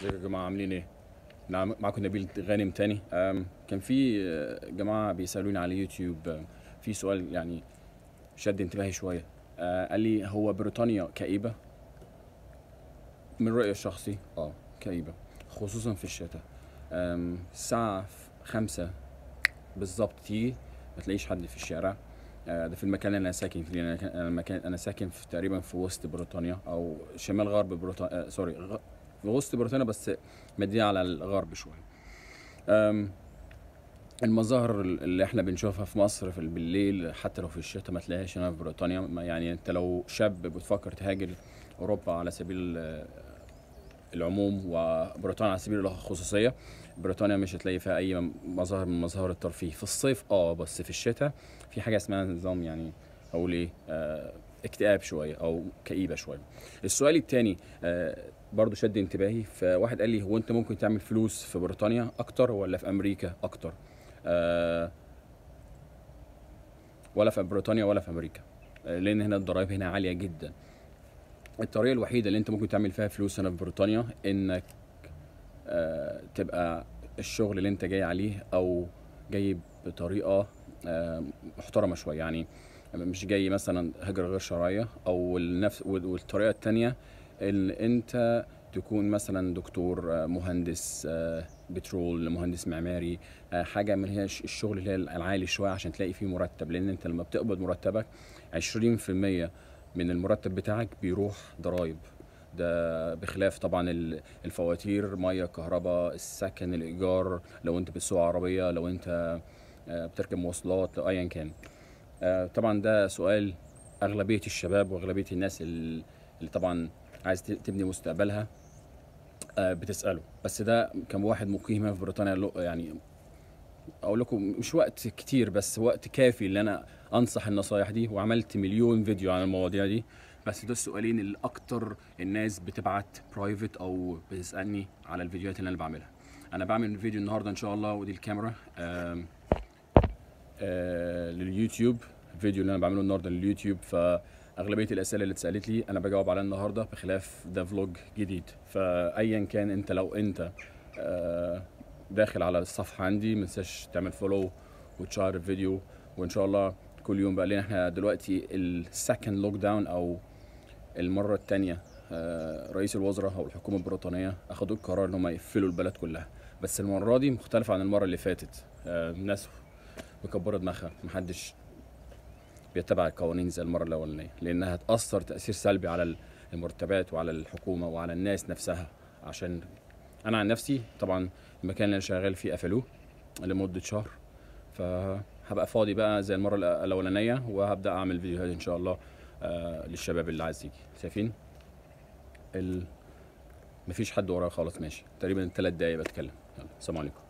ازيكم يا جماعه عاملين ايه نعم، معاكم نبيل غانم تاني كان في آه، جماعه بيسالوني على يوتيوب آه، في سؤال يعني شد انتباهي شويه آه، قال لي هو بريطانيا كئيبه من رايي الشخصي اه كئيبه خصوصا في الشتاء الساعه خمسة بالظبط تيجي ما تلاقيش حد في الشارع ده في المكان اللي انا ساكن فيه انا المكان انا ساكن في تقريبا في وسط بريطانيا او شمال غرب بريطانيا سوري وسط بروتانا بس مدينه على الغرب شويه المظاهر اللي احنا بنشوفها في مصر في بالليل حتى لو في الشتاء ما تلاقيهاش هنا في بريطانيا يعني انت لو شاب بتفكر تهاجر اوروبا على سبيل آه، العموم وبريطانيا على سبيل الخصوصيه بريطانيا مش هتلاقي فيها اي مظاهر من مظاهر الترفيه في الصيف اه بس في الشتاء في حاجه اسمها نظام يعني اقول ايه آه اكتئاب شويه او كئيبه شويه السؤال الثاني آه، برضه شد انتباهي فواحد قال لي هو انت ممكن تعمل فلوس في بريطانيا اكتر ولا في امريكا اكتر آه، ولا في بريطانيا ولا في امريكا آه، لان هنا الضرايب هنا عاليه جدا الطريقه الوحيده اللي انت ممكن تعمل فيها فلوس هنا في بريطانيا انك تبقى الشغل اللي انت جاي عليه او جاي بطريقه محترمه شويه يعني مش جاي مثلا هجره غير شرعيه او النفس والطريقه التانية ان انت تكون مثلا دكتور آه، مهندس آه، بترول مهندس معماري آه، حاجه من هي الشغل اللي هي العالي شويه عشان تلاقي فيه مرتب لان انت لما بتقبض مرتبك 20% من المرتب بتاعك بيروح ضرايب ده بخلاف طبعا الفواتير ميه كهرباء السكن الايجار لو انت بتسوق عربيه لو انت بتركب مواصلات ايا كان آه، طبعا ده سؤال اغلبيه الشباب واغلبيه الناس اللي طبعا عايز تبني مستقبلها آه، بتساله بس ده كان واحد مقيم هنا في بريطانيا يعني اقول لكم مش وقت كتير بس وقت كافي اللي انا انصح النصايح دي وعملت مليون فيديو عن المواضيع دي بس ده السؤالين اللي اكتر الناس بتبعت برايفت او بتسالني على الفيديوهات اللي انا بعملها انا بعمل فيديو النهارده ان شاء الله ودي الكاميرا آآ آآ آه، لليوتيوب الفيديو اللي انا بعمله النهارده لليوتيوب فاغلبيه الاسئله اللي اتسالت لي انا بجاوب عليها النهارده بخلاف ده فلوج جديد فايا كان انت لو انت آه، داخل على الصفحه عندي ما تنساش تعمل فولو وتشير الفيديو وان شاء الله كل يوم بقى لنا احنا دلوقتي السكند لوك داون او المره الثانيه آه، رئيس الوزراء او الحكومه البريطانيه اخذوا القرار ان هم يقفلوا البلد كلها بس المره دي مختلفه عن المره اللي فاتت الناس آه، مكبره دماغها محدش بيتبع القوانين زي المره الاولانيه لانها هتاثر تاثير سلبي على المرتبات وعلى الحكومه وعلى الناس نفسها عشان انا عن نفسي طبعا المكان اللي انا شغال فيه قفلوه لمده شهر فهبقى فاضي بقى زي المره الاولانيه وهبدا اعمل فيديوهات ان شاء الله آه، للشباب اللي عايز يجي شايفين ال... مفيش حد ورايا خالص ماشي تقريبا ثلاث دقايق بتكلم يلا سلام عليكم